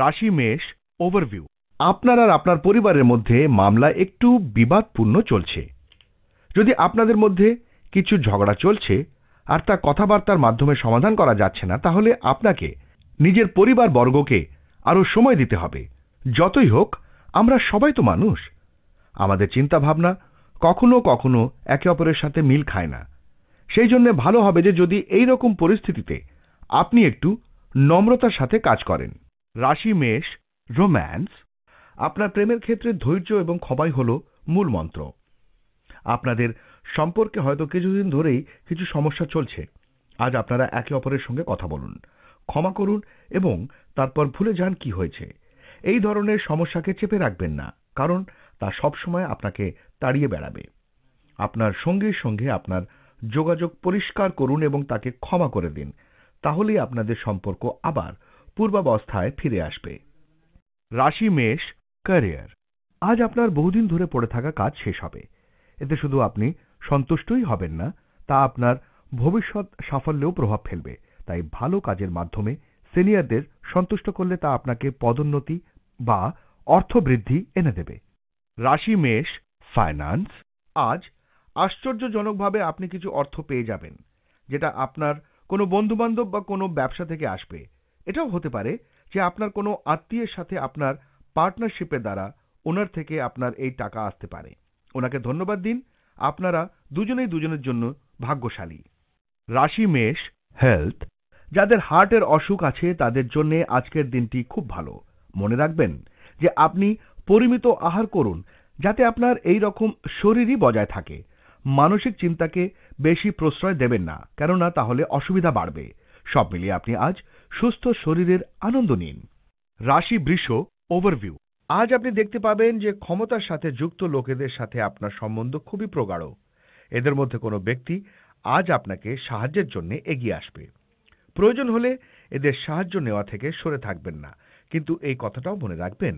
রাশি মেষ ওভারভিউ আপনার আর আপনার পরিবারের মধ্যে মামলা একটু বিবাদপূর্ণ চলছে যদি আপনাদের মধ্যে কিছু ঝগড়া চলছে আর তা কথাবার্তার মাধ্যমে সমাধান করা যাচ্ছে না তাহলে আপনাকে নিজের পরিবার বর্গকে আরও সময় দিতে হবে যতই হোক আমরা সবাই তো মানুষ আমাদের চিন্তাভাবনা কখনো কখনো একে অপরের সাথে মিল খায় না সেই জন্য ভালো হবে যে যদি এই রকম পরিস্থিতিতে আপনি একটু নম্রতার সাথে কাজ করেন রাশি মেষ রোম্যান্স আপনার প্রেমের ক্ষেত্রে ধৈর্য এবং ক্ষমাই হল মূল মন্ত্র আপনাদের সম্পর্কে হয়তো কিছুদিন ধরেই কিছু সমস্যা চলছে আজ আপনারা একে অপরের সঙ্গে কথা বলুন ক্ষমা করুন এবং তারপর ভুলে যান কি হয়েছে এই ধরনের সমস্যাকে চেপে রাখবেন না কারণ তা সবসময় আপনাকে তাড়িয়ে বেড়াবে আপনার সঙ্গীর সঙ্গে আপনার যোগাযোগ পরিষ্কার করুন এবং তাকে ক্ষমা করে দিন তাহলেই আপনাদের সম্পর্ক আবার পূর্বাবস্থায় ফিরে আসবে রাশি মেষ ক্যারিয়ার আজ আপনার বহুদিন ধরে পড়ে থাকা কাজ শেষ হবে এতে শুধু আপনি সন্তুষ্টই হবেন না তা আপনার ভবিষ্যৎ সাফল্যেও প্রভাব ফেলবে তাই ভালো কাজের মাধ্যমে সিনিয়রদের সন্তুষ্ট করলে তা আপনাকে পদোন্নতি বা অর্থবৃদ্ধি এনে দেবে রাশি মেষ ফাইন্যান্স আজ আশ্চর্যজনকভাবে আপনি কিছু অর্থ পেয়ে যাবেন যেটা আপনার কোনো বন্ধুবান্ধব বা কোনো ব্যবসা থেকে আসবে এটাও হতে পারে যে আপনার কোনো আত্মীয়ের সাথে আপনার পার্টনারশিপের দ্বারা ওনার থেকে আপনার এই টাকা আসতে পারে ওনাকে ধন্যবাদ দিন আপনারা দুজনেই দুজনের জন্য ভাগ্যশালী রাশি মেষ হেলথ যাদের হার্টের অসুখ আছে তাদের জন্য আজকের দিনটি খুব ভালো মনে রাখবেন যে আপনি পরিমিত আহার করুন যাতে আপনার এই রকম শরীরই বজায় থাকে মানসিক চিন্তাকে বেশি প্রশ্রয় দেবেন না কেননা তাহলে অসুবিধা বাড়বে সব মিলিয়ে আপনি আজ সুস্থ শরীরের আনন্দ নিন রাশি বৃষ ওভারভিউ আজ আপনি দেখতে পাবেন যে ক্ষমতার সাথে যুক্ত লোকেদের সাথে আপনার সম্বন্ধ খুবই প্রগাঢ় এদের মধ্যে কোনো ব্যক্তি আজ আপনাকে সাহায্যের জন্য এগিয়ে আসবে প্রয়োজন হলে এদের সাহায্য নেওয়া থেকে সরে থাকবেন না কিন্তু এই কথাটাও মনে রাখবেন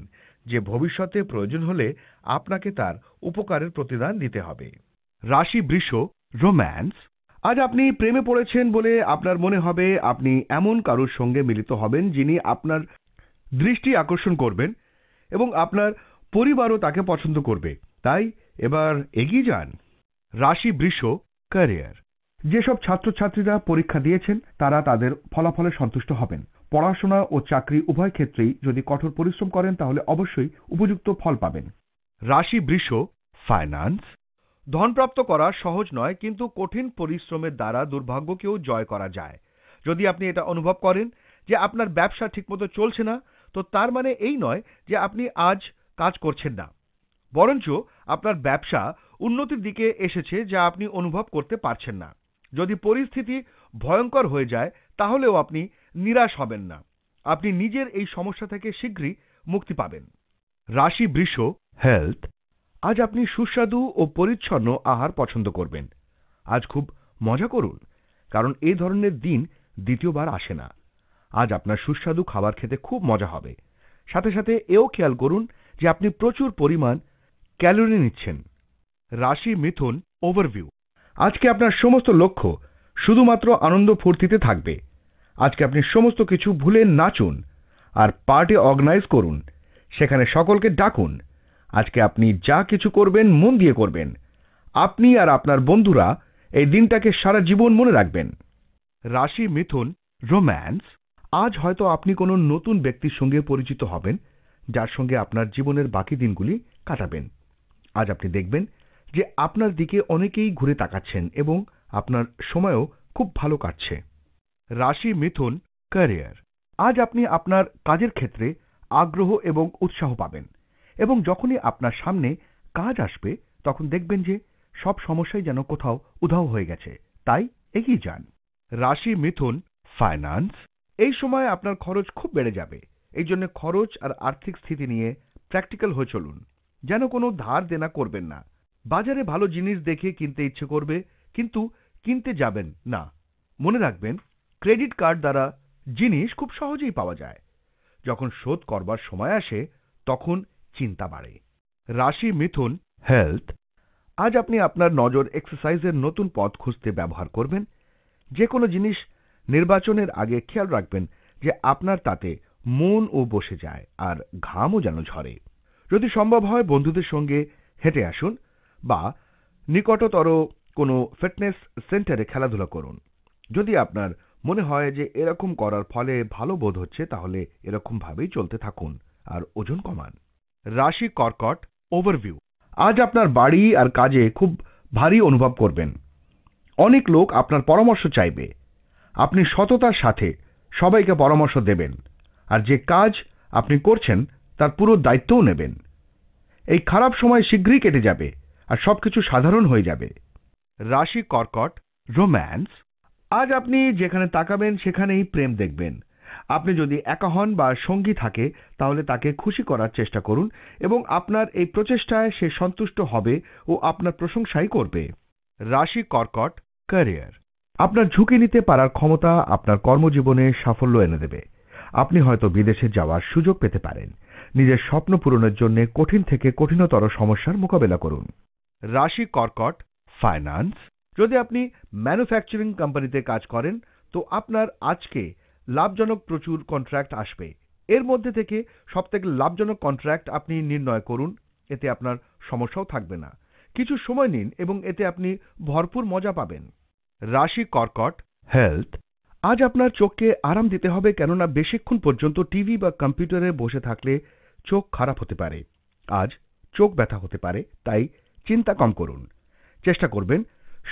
যে ভবিষ্যতে প্রয়োজন হলে আপনাকে তার উপকারের প্রতিদান দিতে হবে রাশি বৃষ রোম্যান্স আজ আপনি প্রেমে পড়েছেন বলে আপনার মনে হবে আপনি এমন কারোর সঙ্গে মিলিত হবেন যিনি আপনার দৃষ্টি আকর্ষণ করবেন এবং আপনার পরিবারও তাকে পছন্দ করবে তাই এবার এগিয়ে যান রাশি বৃষ ক্যারিয়ার যেসব ছাত্রছাত্রীরা পরীক্ষা দিয়েছেন তারা তাদের ফলাফলে সন্তুষ্ট হবেন পড়াশোনা ও চাকরি উভয় ক্ষেত্রেই যদি কঠোর পরিশ্রম করেন তাহলে অবশ্যই উপযুক্ত ফল পাবেন রাশি বৃষ ফাইন্যান্স ধনপ্রাপ্ত করা সহজ নয় কিন্তু কঠিন পরিশ্রমের দ্বারা দুর্ভাগ্যকেও জয় করা যায় যদি আপনি এটা অনুভব করেন যে আপনার ব্যবসা ঠিকমতো চলছে না তো তার মানে এই নয় যে আপনি আজ কাজ করছেন না বরঞ্চ আপনার ব্যবসা উন্নতির দিকে এসেছে যা আপনি অনুভব করতে পারছেন না যদি পরিস্থিতি ভয়ঙ্কর হয়ে যায় তাহলেও আপনি নিরাশ হবেন না আপনি নিজের এই সমস্যা থেকে শীঘ্রই মুক্তি পাবেন রাশি বৃষ হেলথ আজ আপনি সুস্বাদু ও পরিচ্ছন্ন আহার পছন্দ করবেন আজ খুব মজা করুন কারণ এ ধরনের দিন দ্বিতীয়বার আসে না আজ আপনার সুস্বাদু খাবার খেতে খুব মজা হবে সাথে সাথে এও খেয়াল করুন যে আপনি প্রচুর পরিমাণ ক্যালোরি নিচ্ছেন রাশি মিথুন ওভারভিউ আজকে আপনার সমস্ত লক্ষ্য শুধুমাত্র আনন্দ ফুর্তিতে থাকবে আজকে আপনি সমস্ত কিছু ভুলে নাচুন আর পার্টি অর্গানাইজ করুন সেখানে সকলকে ডাকুন আজকে আপনি যা কিছু করবেন মন দিয়ে করবেন আপনি আর আপনার বন্ধুরা এই দিনটাকে সারা জীবন মনে রাখবেন রাশি মিথুন রোম্যান্স আজ হয়তো আপনি কোনো নতুন ব্যক্তির সঙ্গে পরিচিত হবেন যার সঙ্গে আপনার জীবনের বাকি দিনগুলি কাটাবেন আজ আপনি দেখবেন যে আপনার দিকে অনেকেই ঘুরে তাকাচ্ছেন এবং আপনার সময়ও খুব ভালো কাটছে রাশি মিথুন ক্যারিয়ার আজ আপনি আপনার কাজের ক্ষেত্রে আগ্রহ এবং উৎসাহ পাবেন এবং যখনই আপনার সামনে কাজ আসবে তখন দেখবেন যে সব সমস্যাই যেন কোথাও উধাও হয়ে গেছে তাই এগিয়ে যান রাশি মিথুন ফাইন্যান্স এই সময় আপনার খরচ খুব বেড়ে যাবে এই জন্য খরচ আর আর্থিক স্থিতি নিয়ে প্র্যাকটিক্যাল হয়ে চলুন যেন কোনো ধার দেনা করবেন না বাজারে ভালো জিনিস দেখে কিনতে ইচ্ছে করবে কিন্তু কিনতে যাবেন না মনে রাখবেন ক্রেডিট কার্ড দ্বারা জিনিস খুব সহজেই পাওয়া যায় যখন শোধ করবার সময় আসে তখন চিন্তা বাড়ে রাশি মিথুন হেলথ আজ আপনি আপনার নজর এক্সারসাইজের নতুন পথ খুঁজতে ব্যবহার করবেন যে কোনো জিনিস নির্বাচনের আগে খেয়াল রাখবেন যে আপনার তাতে মন ও বসে যায় আর ঘামও যেন ঝরে যদি সম্ভব হয় বন্ধুদের সঙ্গে হেঁটে আসুন বা নিকটতর কোনো ফিটনেস সেন্টারে খেলাধুলা করুন যদি আপনার মনে হয় যে এরকম করার ফলে ভালো বোধ হচ্ছে তাহলে এরকমভাবেই চলতে থাকুন আর ওজন কমান রাশি কর্কট ওভারভিউ আজ আপনার বাড়ি আর কাজে খুব ভারী অনুভব করবেন অনেক লোক আপনার পরামর্শ চাইবে আপনি সততার সাথে সবাইকে পরামর্শ দেবেন আর যে কাজ আপনি করছেন তার পুরো দায়িত্বও নেবেন এই খারাপ সময় শীঘ্রই কেটে যাবে আর সব কিছু সাধারণ হয়ে যাবে রাশি কর্কট রোম্যান্স আজ আপনি যেখানে তাকাবেন সেখানেই প্রেম দেখবেন আপনি যদি একা হন বা সঙ্গী থাকে তাহলে তাকে খুশি করার চেষ্টা করুন এবং আপনার এই প্রচেষ্টায় সে সন্তুষ্ট হবে ও আপনার প্রশংসাই করবে রাশি কর্কট ক্যারিয়ার আপনার ঝুঁকি নিতে পারার ক্ষমতা আপনার কর্মজীবনে সাফল্য এনে দেবে আপনি হয়তো বিদেশে যাওয়ার সুযোগ পেতে পারেন নিজের স্বপ্ন পূরণের জন্য কঠিন থেকে কঠিনতর সমস্যার মোকাবেলা করুন রাশি কর্কট ফাইন্যান্স যদি আপনি ম্যানুফ্যাকচারিং কোম্পানিতে কাজ করেন তো আপনার আজকে লাভজনক প্রচুর কন্ট্রাক্ট আসবে এর মধ্যে থেকে সবথেকে লাভজনক কন্ট্রাক্ট আপনি নির্ণয় করুন এতে আপনার সমস্যাও থাকবে না কিছু সময় নিন এবং এতে আপনি ভরপুর মজা পাবেন রাশি কর্কট হেলথ আজ আপনার চোখকে আরাম দিতে হবে কেননা বেশিক্ষণ পর্যন্ত টিভি বা কম্পিউটারে বসে থাকলে চোখ খারাপ হতে পারে আজ চোখ ব্যথা হতে পারে তাই চিন্তা কম করুন চেষ্টা করবেন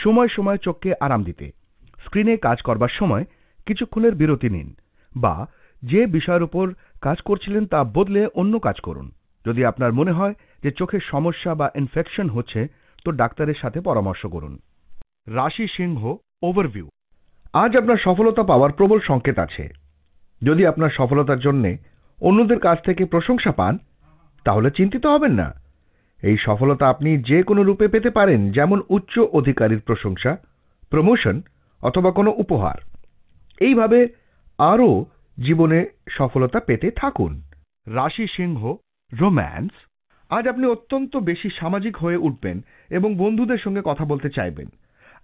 সময় সময় চোখকে আরাম দিতে স্ক্রিনে কাজ করবার সময় কিছুক্ষণের বিরতি নিন বা যে বিষয়ের উপর কাজ করছিলেন তা বদলে অন্য কাজ করুন যদি আপনার মনে হয় যে চোখের সমস্যা বা ইনফেকশন হচ্ছে তো ডাক্তারের সাথে পরামর্শ করুন রাশি সিংহ ওভারভিউ আজ আপনার সফলতা পাওয়ার প্রবল সংকেত আছে যদি আপনার সফলতার জন্যে অন্যদের কাছ থেকে প্রশংসা পান তাহলে চিন্তিত হবেন না এই সফলতা আপনি যে কোনো রূপে পেতে পারেন যেমন উচ্চ অধিকারীর প্রশংসা প্রমোশন অথবা কোনো উপহার এইভাবে আরও জীবনে সফলতা পেতে থাকুন রাশি সিংহ রোম্যান্স আজ আপনি অত্যন্ত বেশি সামাজিক হয়ে উঠবেন এবং বন্ধুদের সঙ্গে কথা বলতে চাইবেন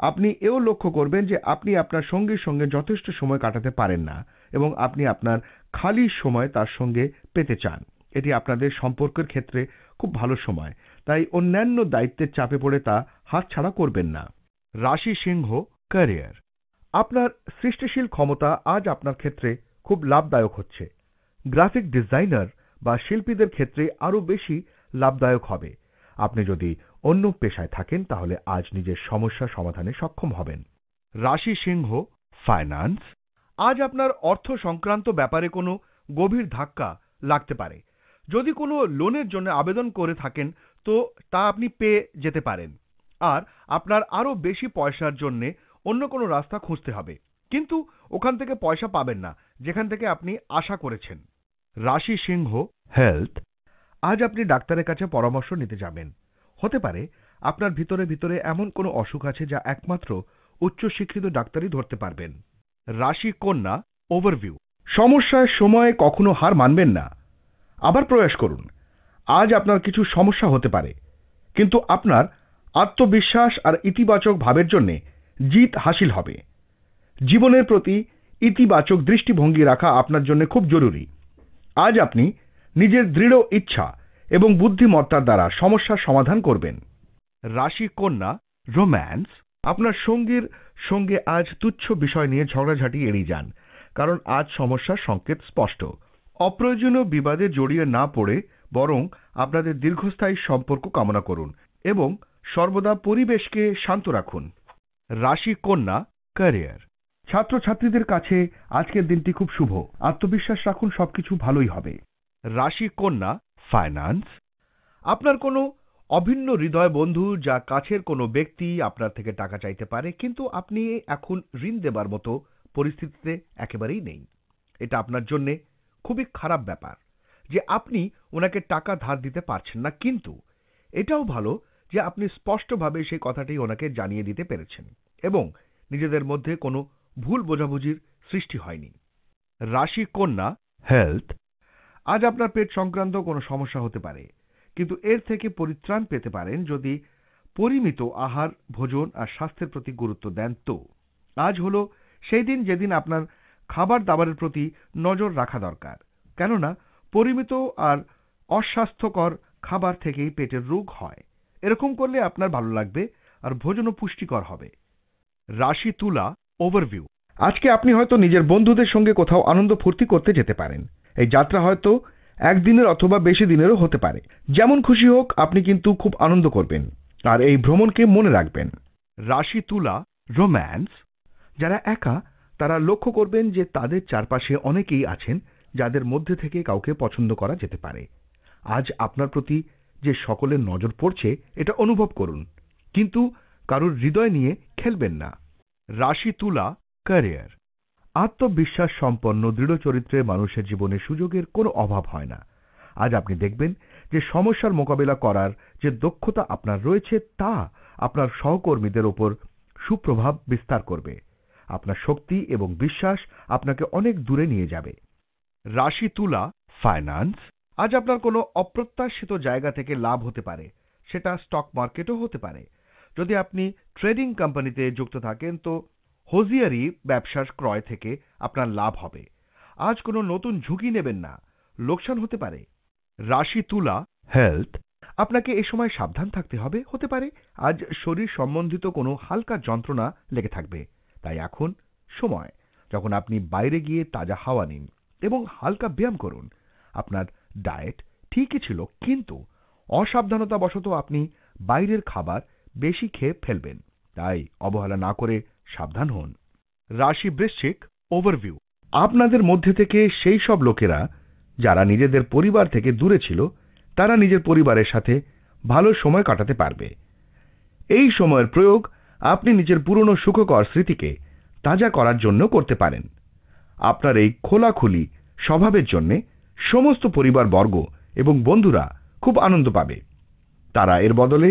আপনি এও লক্ষ্য করবেন যে আপনি আপনার সঙ্গীর সঙ্গে যথেষ্ট সময় কাটাতে পারেন না এবং আপনি আপনার খালি সময় তার সঙ্গে পেতে চান এটি আপনাদের সম্পর্কের ক্ষেত্রে খুব ভালো সময় তাই অন্যান্য দায়িত্বের চাপে পড়ে তা হাতছাড়া করবেন না রাশি সিংহ ক্যারিয়ার আপনার সৃষ্টিশীল ক্ষমতা আজ আপনার ক্ষেত্রে খুব লাভদায়ক হচ্ছে গ্রাফিক ডিজাইনার বা শিল্পীদের ক্ষেত্রে আরও বেশি লাভদায়ক হবে আপনি যদি অন্য পেশায় থাকেন তাহলে আজ নিজের সমস্যা সমাধানে সক্ষম হবেন রাশি সিংহ ফাইন্যান্স আজ আপনার অর্থ সংক্রান্ত ব্যাপারে কোনো গভীর ধাক্কা লাগতে পারে যদি কোনো লোনের জন্য আবেদন করে থাকেন তো তা আপনি পেয়ে যেতে পারেন আর আপনার আরও বেশি পয়সার জন্যে অন্য কোনো রাস্তা খুঁজতে হবে কিন্তু ওখান থেকে পয়সা পাবেন না যেখান থেকে আপনি আশা করেছেন রাশি সিংহ হেলথ আজ আপনি ডাক্তারের কাছে পরামর্শ নিতে যাবেন হতে পারে আপনার ভিতরে ভিতরে এমন কোনো অসুখ আছে যা একমাত্র উচ্চশিক্ষিত ডাক্তারই ধরতে পারবেন রাশি কন্যা ওভারভিউ সমস্যার সময়ে কখনো হার মানবেন না আবার প্রয়াস করুন আজ আপনার কিছু সমস্যা হতে পারে কিন্তু আপনার আত্মবিশ্বাস আর ইতিবাচক ভাবের জন্যে জিত হাসিল হবে জীবনের প্রতি ইতিবাচক দৃষ্টিভঙ্গি রাখা আপনার জন্য খুব জরুরি আজ আপনি নিজের দৃঢ় ইচ্ছা এবং বুদ্ধিমত্তার দ্বারা সমস্যার সমাধান করবেন রাশি কন্যা রোম্যান্স আপনার সঙ্গীর সঙ্গে আজ তুচ্ছ বিষয় নিয়ে ঝগড়াঝাটি এড়িয়ে যান কারণ আজ সমস্যার সংকেত স্পষ্ট অপ্রয়োজনীয় বিবাদে জড়িয়ে না পড়ে বরং আপনাদের দীর্ঘস্থায়ী সম্পর্ক কামনা করুন এবং সর্বদা পরিবেশকে শান্ত রাখুন রাশি কন্যা ক্যারিয়ার ছাত্রছাত্রীদের কাছে আজকের দিনটি খুব শুভ আত্মবিশ্বাস রাখুন সবকিছু ভালোই হবে রাশি কন্যা ফাইন্যান্স আপনার কোনো অভিন্ন হৃদয় বন্ধু যা কাছের কোনো ব্যক্তি আপনার থেকে টাকা চাইতে পারে কিন্তু আপনি এখন ঋণ দেবার মতো পরিস্থিতিতে একেবারেই নেই এটা আপনার জন্যে খুবই খারাপ ব্যাপার যে আপনি ওনাকে টাকা ধার দিতে পারছেন না কিন্তু এটাও ভালো যে আপনি স্পষ্টভাবে সেই কথাটি ওনাকে জানিয়ে দিতে পেরেছেন এবং নিজেদের মধ্যে কোনো ভুল বোঝাবুঝির সৃষ্টি হয়নি রাশি কন্যা হেলথ আজ আপনার পেট সংক্রান্ত কোনো সমস্যা হতে পারে কিন্তু এর থেকে পরিত্রাণ পেতে পারেন যদি পরিমিত আহার ভোজন আর স্বাস্থ্যের প্রতি গুরুত্ব দেন তো আজ হল সেই দিন যেদিন আপনার খাবার দাবারের প্রতি নজর রাখা দরকার কেননা পরিমিত আর অস্বাস্থ্যকর খাবার থেকেই পেটের রোগ হয় এরকম করলে আপনার ভালো লাগবে আর ভোজনও পুষ্টিকর হবে রাশি তুলা ওভারভিউ আজকে আপনি হয়তো নিজের বন্ধুদের সঙ্গে কোথাও আনন্দ ফুর্তি করতে যেতে পারেন এই যাত্রা হয়তো একদিনের অথবা বেশি দিনেরও হতে পারে যেমন খুশি হোক আপনি কিন্তু খুব আনন্দ করবেন আর এই ভ্রমণকে মনে রাখবেন রাশি তুলা রোম্যান্স যারা একা তারা লক্ষ্য করবেন যে তাদের চারপাশে অনেকেই আছেন যাদের মধ্যে থেকে কাউকে পছন্দ করা যেতে পারে আজ আপনার প্রতি যে সকলের নজর পড়ছে এটা অনুভব করুন কিন্তু কারোর হৃদয় নিয়ে খেলবেন না রাশি তুলা ক্যারিয়ার আত্মবিশ্বাস সম্পন্ন দৃঢ় চরিত্রের মানুষের জীবনে সুযোগের কোনো অভাব হয় না আজ আপনি দেখবেন যে সমস্যার মোকাবেলা করার যে দক্ষতা আপনার রয়েছে তা আপনার সহকর্মীদের ওপর সুপ্রভাব বিস্তার করবে আপনার শক্তি এবং বিশ্বাস আপনাকে অনেক দূরে নিয়ে যাবে রাশি তুলা ফাইন্যান্স আজ আপনার কোনো অপ্রত্যাশিত জায়গা থেকে লাভ হতে পারে সেটা স্টক মার্কেটও হতে পারে যদি আপনি ট্রেডিং কোম্পানিতে যুক্ত থাকেন তো হোজিয়ারি ব্যবসার ক্রয় থেকে আপনার লাভ হবে আজ কোনো নতুন ঝুঁকি নেবেন না লোকসান হতে পারে রাশি তুলা হেলথ আপনাকে এ সময় সাবধান থাকতে হবে হতে পারে আজ শরীর সম্বন্ধিত কোনো হালকা যন্ত্রণা লেগে থাকবে তাই এখন সময় যখন আপনি বাইরে গিয়ে তাজা হাওয়া নিন এবং হালকা ব্যায়াম করুন আপনার ডায়েট ঠিকই ছিল কিন্তু অসাবধানতাবশত আপনি বাইরের খাবার বেশি খেয়ে ফেলবেন তাই অবহেলা না করে সাবধান হন রাশি বৃশ্চিক ওভারভিউ আপনাদের মধ্যে থেকে সেই সব লোকেরা যারা নিজেদের পরিবার থেকে দূরে ছিল তারা নিজের পরিবারের সাথে ভালো সময় কাটাতে পারবে এই সময়ের প্রয়োগ আপনি নিজের পুরনো সুখকর স্মৃতিকে তাজা করার জন্য করতে পারেন আপনার এই খোলাখুলি স্বভাবের জন্যে সমস্ত পরিবারবর্গ এবং বন্ধুরা খুব আনন্দ পাবে তারা এর বদলে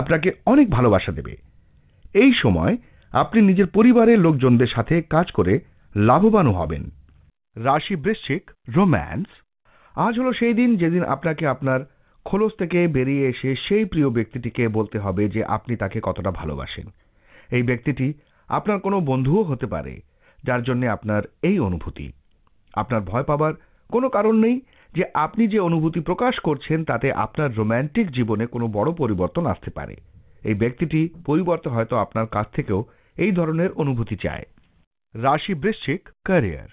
আপনাকে অনেক ভালোবাসা দেবে এই সময় আপনি নিজের পরিবারের লোকজনদের সাথে কাজ করে লাভবানও হবেন রাশি বৃশ্চিক রোম্যান্স আজ হলো সেই দিন যেদিন আপনাকে আপনার খোলস থেকে বেরিয়ে এসে সেই প্রিয় ব্যক্তিটিকে বলতে হবে যে আপনি তাকে কতটা ভালোবাসেন এই ব্যক্তিটি আপনার কোনো বন্ধুও হতে পারে যার জন্য আপনার এই অনুভূতি আপনার ভয় পাবার কোনো কারণ নেই যে আপনি যে অনুভূতি প্রকাশ করছেন তাতে আপনার রোম্যান্টিক জীবনে কোনো বড় পরিবর্তন আসতে পারে এই ব্যক্তিটি পরিবর্তে হয়তো আপনার কাছ থেকেও এই ধরনের অনুভূতি চায় রাশি বৃশ্চিক ক্যারিয়ার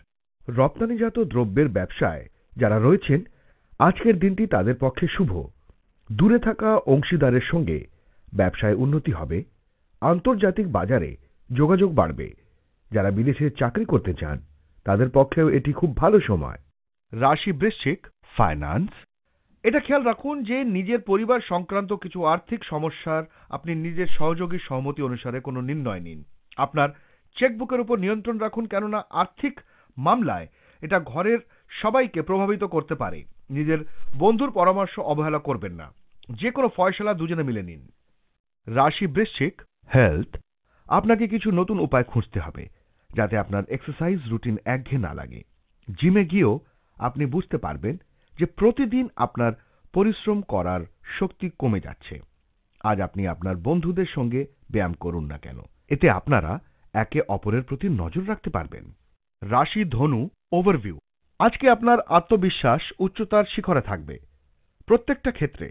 রপ্তানিজাত দ্রব্যের ব্যবসায় যারা রয়েছেন আজকের দিনটি তাদের পক্ষে শুভ দূরে থাকা অংশীদারের সঙ্গে ব্যবসায় উন্নতি হবে আন্তর্জাতিক বাজারে যোগাযোগ বাড়বে যারা বিদেশে চাকরি করতে চান তাদের পক্ষেও এটি খুব ভালো সময় রাশি বৃশ্চিক ফাইন্যান্স এটা খেয়াল রাখুন যে নিজের পরিবার সংক্রান্ত কিছু আর্থিক সমস্যার আপনি নিজের সহযোগীর সহমতি অনুসারে কোনো নির্ণয় নিন আপনার চেকবুকের উপর নিয়ন্ত্রণ রাখুন কেননা আর্থিক মামলায় এটা ঘরের সবাইকে প্রভাবিত করতে পারে নিজের বন্ধুর পরামর্শ অবহেলা করবেন না যে কোনো ফয়সলা দুজনে মিলে নিন রাশি বৃশ্চিক হেলথ আপনাকে কিছু নতুন উপায় খুঁজতে হবে যাতে আপনার এক্সারসাইজ রুটিন একঘে না লাগে জিমে গিয়েও আপনি বুঝতে পারবেন যে প্রতিদিন আপনার পরিশ্রম করার শক্তি কমে যাচ্ছে আজ আপনি আপনার বন্ধুদের সঙ্গে ব্যায়াম করুন না কেন এতে আপনারা একে অপরের প্রতি নজর রাখতে পারবেন রাশি ধনু ওভারভিউ আজকে আপনার আত্মবিশ্বাস উচ্চতার শিখরে থাকবে প্রত্যেকটা ক্ষেত্রে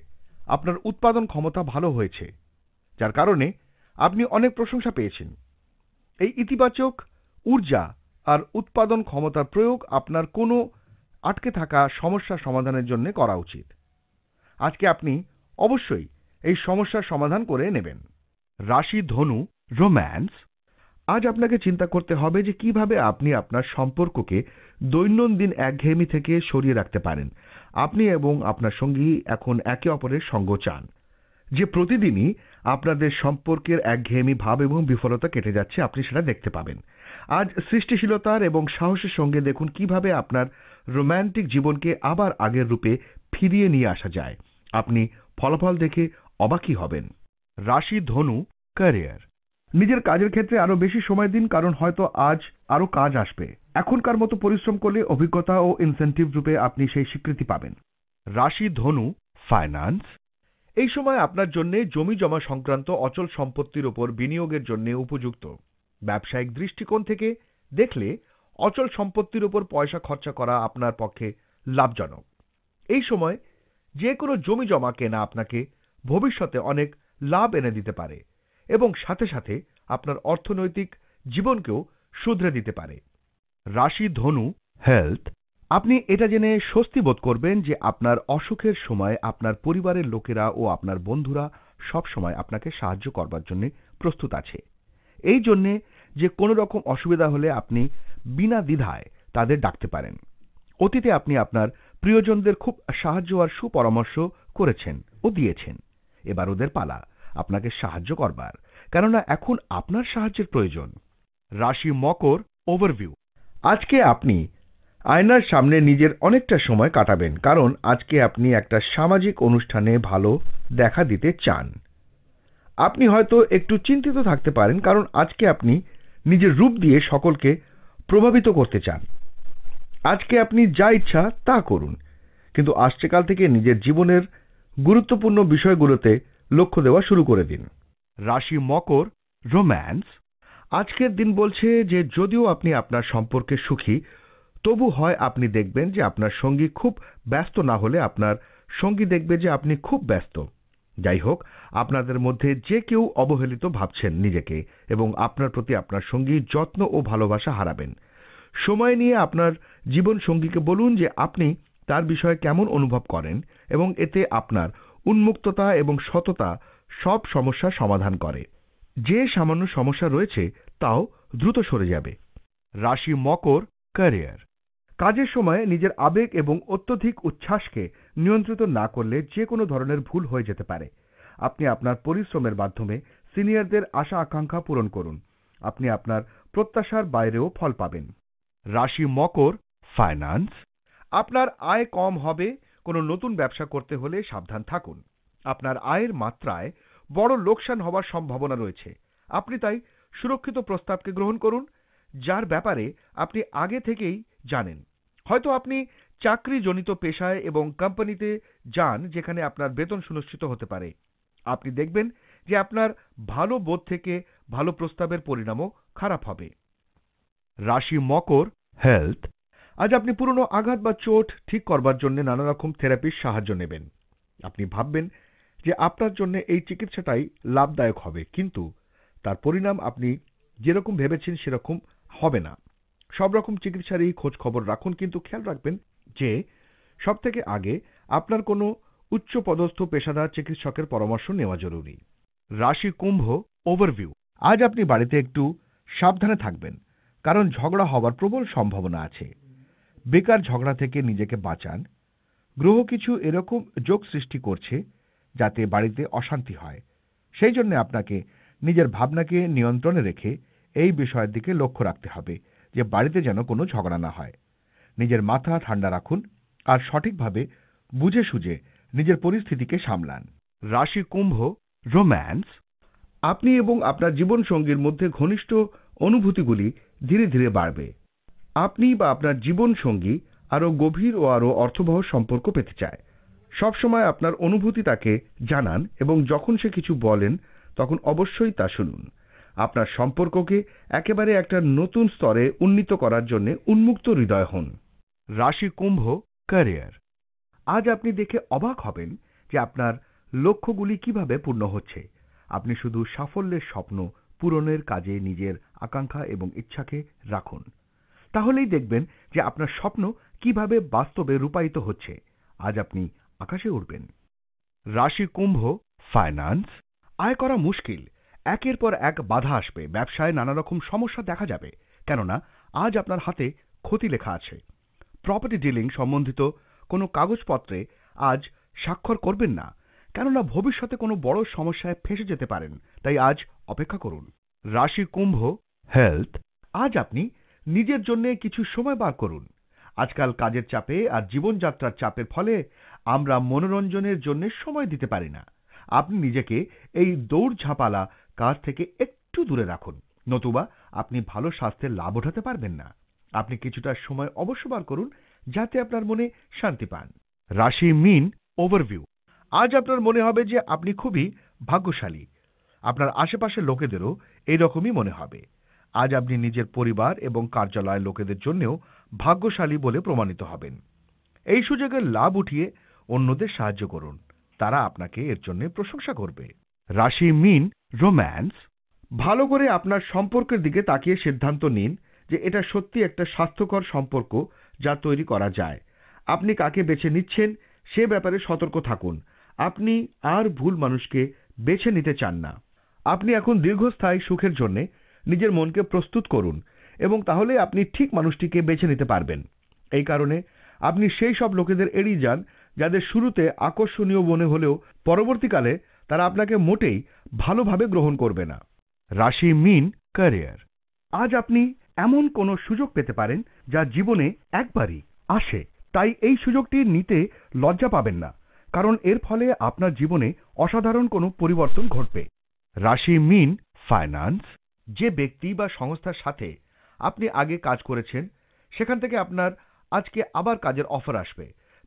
আপনার উৎপাদন ক্ষমতা ভালো হয়েছে যার কারণে আপনি অনেক প্রশংসা পেয়েছেন এই ইতিবাচক ঊর্জা আর উৎপাদন ক্ষমতার প্রয়োগ আপনার কোনো আটকে থাকা সমস্যা সমাধানের জন্য করা উচিত আজকে আপনি অবশ্যই এই সমস্যার সমাধান করে নেবেন রাশি ধনু রোম্যান্স আজ আপনাকে চিন্তা করতে হবে যে কিভাবে আপনি আপনার সম্পর্ককে দৈনন্দিন একঘেয়েমি থেকে সরিয়ে রাখতে পারেন আপনি এবং আপনার সঙ্গী এখন একে অপরের সঙ্গ চান যে প্রতিদিনই আপনাদের সম্পর্কের একঘেয়েমি ভাব এবং বিফলতা কেটে যাচ্ছে আপনি সেটা দেখতে পাবেন আজ সৃষ্টিশীলতার এবং সাহসের সঙ্গে দেখুন কিভাবে আপনার রোম্যান্টিক জীবনকে আবার আগের রূপে ফিরিয়ে নিয়ে আসা যায় আপনি ফলাফল দেখে অবাকই হবেন রাশি ধনু ক্যারিয়ার নিজের কাজের ক্ষেত্রে আরো বেশি সময় দিন কারণ হয়তো আজ আরো কাজ আসবে এখনকার মতো পরিশ্রম করলে অভিজ্ঞতা ও ইনসেন্টিভ রূপে আপনি সেই স্বীকৃতি পাবেন রাশি ধনু ফাইন্যান্স এই সময় আপনার জন্য জমি জমা সংক্রান্ত অচল সম্পত্তির ওপর বিনিয়োগের জন্য উপযুক্ত ব্যবসায়িক দৃষ্টিকোণ থেকে দেখলে অচল সম্পত্তির উপর পয়সা খরচা করা আপনার পক্ষে লাভজনক এই সময় যে কোনো জমি জমা কেনা আপনাকে ভবিষ্যতে অনেক লাভ এনে দিতে পারে এবং সাথে সাথে আপনার অর্থনৈতিক জীবনকেও শুধরে দিতে পারে রাশি ধনু হেলথ আপনি এটা জেনে স্বস্তি বোধ করবেন যে আপনার অসুখের সময় আপনার পরিবারের লোকেরা ও আপনার বন্ধুরা সব সময় আপনাকে সাহায্য করবার জন্য প্রস্তুত আছে এই জন্যে যে কোনো রকম অসুবিধা হলে আপনি বিনা দ্বিধায় তাদের ডাকতে পারেন অতীতে আপনি আপনার প্রিয়জনদের খুব সাহায্য আর সুপরামর্শ করেছেন ও দিয়েছেন এবার ওদের পালা আপনাকে সাহায্য করবার কেননা এখন আপনার সাহায্যের প্রয়োজন রাশি মকর ওভারভিউ আজকে আপনি আয়নার সামনে নিজের অনেকটা সময় কাটাবেন কারণ আজকে আপনি একটা সামাজিক অনুষ্ঠানে ভালো দেখা দিতে চান আপনি হয়তো একটু চিন্তিত থাকতে পারেন কারণ আজকে আপনি নিজের রূপ দিয়ে সকলকে প্রভাবিত করতে চান আজকে আপনি যা ইচ্ছা তা করুন কিন্তু আসছেকাল থেকে নিজের জীবনের গুরুত্বপূর্ণ বিষয়গুলোতে লক্ষ্য দেওয়া শুরু করে দিন রাশি মকর রোম্যান্স আজকের দিন বলছে যে যদিও আপনি আপনার সম্পর্কে সুখী তবু হয় আপনি দেখবেন যে আপনার সঙ্গী খুব ব্যস্ত না হলে আপনার সঙ্গী দেখবে যে আপনি খুব ব্যস্ত যাই হোক আপনাদের মধ্যে যে কেউ অবহেলিত ভাবছেন নিজেকে এবং আপনার প্রতি আপনার সঙ্গী যত্ন ও ভালোবাসা হারাবেন সময় নিয়ে আপনার জীবন সঙ্গীকে বলুন যে আপনি তার বিষয়ে কেমন অনুভব করেন এবং এতে আপনার উন্মুক্ততা এবং সততা সব সমস্যা সমাধান করে যে সামান্য সমস্যা রয়েছে তাও দ্রুত সরে যাবে রাশি মকর ক্যারিয়ার কাজের সময়ে নিজের আবেগ এবং অত্যধিক উচ্ছ্বাসকে নিয়ন্ত্রিত না করলে যে কোনো ধরনের ভুল হয়ে যেতে পারে আপনি আপনার পরিশ্রমের মাধ্যমে সিনিয়রদের আশা আকাঙ্ক্ষা পূরণ করুন আপনি আপনার প্রত্যাশার বাইরেও ফল পাবেন রাশি মকর ফাইন্যান্স আপনার আয় কম হবে কোনো নতুন ব্যবসা করতে হলে সাবধান থাকুন আপনার আয়ের মাত্রায় বড় লোকসান হওয়ার সম্ভাবনা রয়েছে আপনি তাই সুরক্ষিত প্রস্তাবকে গ্রহণ করুন যার ব্যাপারে আপনি আগে থেকেই জানেন হয়তো আপনি চাকরিজনিত পেশায় এবং কোম্পানিতে যান যেখানে আপনার বেতন সুনিশ্চিত হতে পারে আপনি দেখবেন যে আপনার ভালো বোধ থেকে ভালো প্রস্তাবের পরিণামও খারাপ হবে রাশি মকর হেলথ আজ আপনি পুরনো আঘাত বা চোট ঠিক করবার জন্য নানা রকম থেরাপির সাহায্য নেবেন আপনি ভাববেন যে আপনার জন্য এই চিকিৎসাটাই লাভদায়ক হবে কিন্তু তার পরিণাম আপনি যেরকম ভেবেছেন সেরকম হবে না সব রকম চিকিৎসারই খোঁজ খবর রাখুন কিন্তু খেয়াল রাখবেন যে সব থেকে আগে আপনার কোনো উচ্চ পদস্থ পেশাদার চিকিৎসকের পরামর্শ নেওয়া জরুরি রাশি কুম্ভ ওভারভিউ আজ আপনি বাড়িতে একটু সাবধানে থাকবেন কারণ ঝগড়া হওয়ার প্রবল সম্ভাবনা আছে বেকার ঝগড়া থেকে নিজেকে বাঁচান গ্রহ কিছু এরকম যোগ সৃষ্টি করছে যাতে বাড়িতে অশান্তি হয় সেই জন্য আপনাকে নিজের ভাবনাকে নিয়ন্ত্রণে রেখে এই বিষয়ের দিকে লক্ষ্য রাখতে হবে যে বাড়িতে যেন কোনো ঝগড়া না হয় নিজের মাথা ঠান্ডা রাখুন আর সঠিকভাবে বুঝে সুঝে নিজের পরিস্থিতিকে সামলান রাশি কুম্ভ রোম্যান্স আপনি এবং আপনার জীবনসঙ্গীর মধ্যে ঘনিষ্ঠ অনুভূতিগুলি ধীরে ধীরে বাড়বে আপনি বা আপনার জীবনসঙ্গী আরও গভীর ও আরও অর্থবহ সম্পর্ক পেতে চায় সবসময় আপনার অনুভূতি তাকে জানান এবং যখন সে কিছু বলেন তখন অবশ্যই তা শুনুন আপনার সম্পর্ককে একেবারে একটা নতুন স্তরে উন্নীত করার জন্য উন্মুক্ত হৃদয় হন রাশি কুম্ভ ক্যারিয়ার আজ আপনি দেখে অবাক হবেন যে আপনার লক্ষ্যগুলি কিভাবে পূর্ণ হচ্ছে আপনি শুধু সাফল্যের স্বপ্ন পূরণের কাজে নিজের আকাঙ্ক্ষা এবং ইচ্ছাকে রাখুন তাহলেই দেখবেন যে আপনার স্বপ্ন কিভাবে বাস্তবে রূপায়িত হচ্ছে আজ আপনি আকাশে উঠবেন রাশি কুম্ভ ফাইন্যান্স আয় করা মুশকিল একের পর এক বাধা আসবে ব্যবসায় নানা রকম সমস্যা দেখা যাবে কেননা আজ আপনার হাতে ক্ষতি লেখা আছে প্রপার্টি ডিলিং সম্বন্ধিত কোনো কাগজপত্রে আজ স্বাক্ষর করবেন না কেননা ভবিষ্যতে কোনো বড় সমস্যায় ফেসে যেতে পারেন তাই আজ অপেক্ষা করুন রাশি কুম্ভ হেলথ আজ আপনি নিজের জন্য কিছু সময় বার করুন আজকাল কাজের চাপে আর জীবনযাত্রার চাপের ফলে আমরা মনোরঞ্জনের জন্য সময় দিতে পারি না আপনি নিজেকে এই দৌড়ঝাঁপালা কাজ থেকে একটু দূরে রাখুন নতুবা আপনি ভালো স্বাস্থ্যের লাভ ওঠাতে পারবেন না আপনি কিছুটা সময় অবশ্য বার করুন যাতে আপনার মনে শান্তি পান রাশি মিন ওভারভিউ আজ আপনার মনে হবে যে আপনি খুবই ভাগ্যশালী আপনার আশেপাশের লোকেদেরও এইরকমই মনে হবে আজ আপনি নিজের পরিবার এবং কার্যালয়ের লোকেদের জন্যও ভাগ্যশালী বলে প্রমাণিত হবেন এই সুযোগের লাভ উঠিয়ে অন্যদের সাহায্য করুন তারা আপনাকে এর জন্য প্রশংসা করবে রাশি মিন রোম্যান্স ভালো করে আপনার সম্পর্কের দিকে তাকিয়ে সিদ্ধান্ত নিন যে এটা সত্যি একটা স্বাস্থ্যকর সম্পর্ক যা তৈরি করা যায় আপনি কাকে বেছে নিচ্ছেন সে ব্যাপারে সতর্ক থাকুন আপনি আর ভুল মানুষকে বেছে নিতে চান না আপনি এখন দীর্ঘস্থায়ী সুখের জন্য নিজের মনকে প্রস্তুত করুন এবং তাহলে আপনি ঠিক মানুষটিকে বেছে নিতে পারবেন এই কারণে আপনি সেই সব লোকেদের এড়িয়ে যান যাদের শুরুতে আকর্ষণীয় মনে হলেও পরবর্তীকালে তারা আপনাকে মোটেই ভালোভাবে গ্রহণ করবে না রাশি মিন ক্যারিয়ার আজ আপনি এমন কোনো সুযোগ পেতে পারেন যা জীবনে একবারই আসে তাই এই সুযোগটি নিতে লজ্জা পাবেন না কারণ এর ফলে আপনার জীবনে অসাধারণ কোনো পরিবর্তন ঘটবে রাশি মিন ফাইন্যান্স যে ব্যক্তি বা সংস্থার সাথে আপনি আগে কাজ করেছেন সেখান থেকে আপনার আজকে আবার কাজের অফার আসবে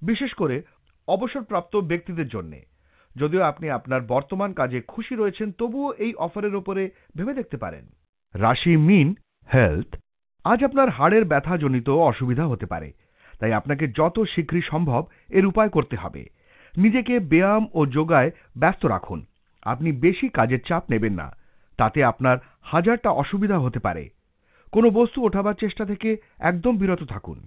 বিশেষ করে অবসরপ্রাপ্ত ব্যক্তিদের জন্যে যদিও আপনি আপনার বর্তমান কাজে খুশি রয়েছেন তবুও এই অফারের ওপরে ভেবে দেখতে পারেন রাশি মিন হেলথ আজ আপনার হাড়ের ব্যথাজনিত অসুবিধা হতে পারে তাই আপনাকে যত শীঘ্রই সম্ভব এর উপায় করতে হবে নিজেকে ব্যায়াম ও যোগায় ব্যস্ত রাখুন আপনি বেশি কাজের চাপ নেবেন না তাতে আপনার হাজারটা অসুবিধা হতে পারে কোনো বস্তু ওঠাবার চেষ্টা থেকে একদম বিরত থাকুন